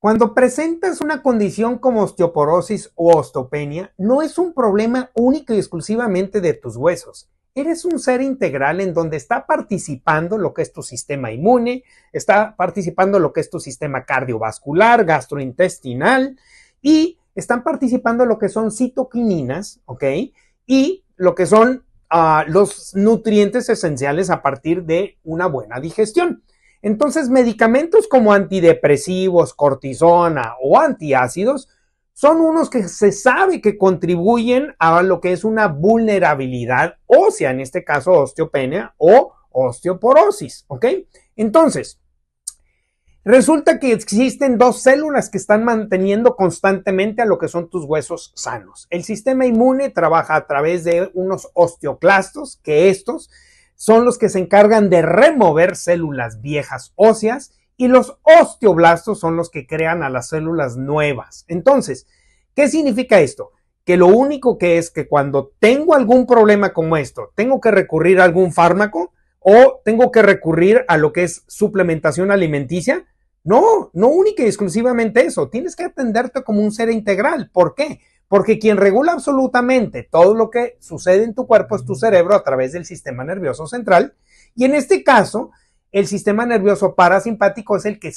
Cuando presentas una condición como osteoporosis o osteopenia, no es un problema único y exclusivamente de tus huesos. Eres un ser integral en donde está participando lo que es tu sistema inmune, está participando lo que es tu sistema cardiovascular, gastrointestinal y están participando lo que son citoquininas, ¿ok? Y lo que son ah, los nutrientes esenciales a partir de una buena digestión. Entonces, medicamentos como antidepresivos, cortisona o antiácidos son unos que se sabe que contribuyen a lo que es una vulnerabilidad ósea, en este caso osteopenia o osteoporosis, ¿ok? Entonces, resulta que existen dos células que están manteniendo constantemente a lo que son tus huesos sanos. El sistema inmune trabaja a través de unos osteoclastos, que estos son los que se encargan de remover células viejas óseas y los osteoblastos son los que crean a las células nuevas. Entonces, ¿qué significa esto? Que lo único que es que cuando tengo algún problema como esto, tengo que recurrir a algún fármaco o tengo que recurrir a lo que es suplementación alimenticia. No, no única y exclusivamente eso. Tienes que atenderte como un ser integral. ¿Por qué? Porque quien regula absolutamente todo lo que sucede en tu cuerpo es tu cerebro a través del sistema nervioso central. Y en este caso, el sistema nervioso parasimpático es el que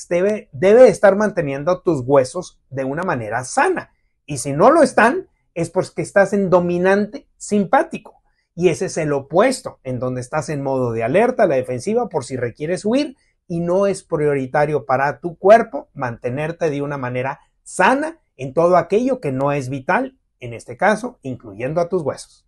debe, estar manteniendo tus huesos de una manera sana. Y si no lo están, es porque estás en dominante simpático. Y ese es el opuesto, en donde estás en modo de alerta, la defensiva, por si requieres huir. Y no es prioritario para tu cuerpo mantenerte de una manera sana en todo aquello que no es vital, en este caso, incluyendo a tus huesos.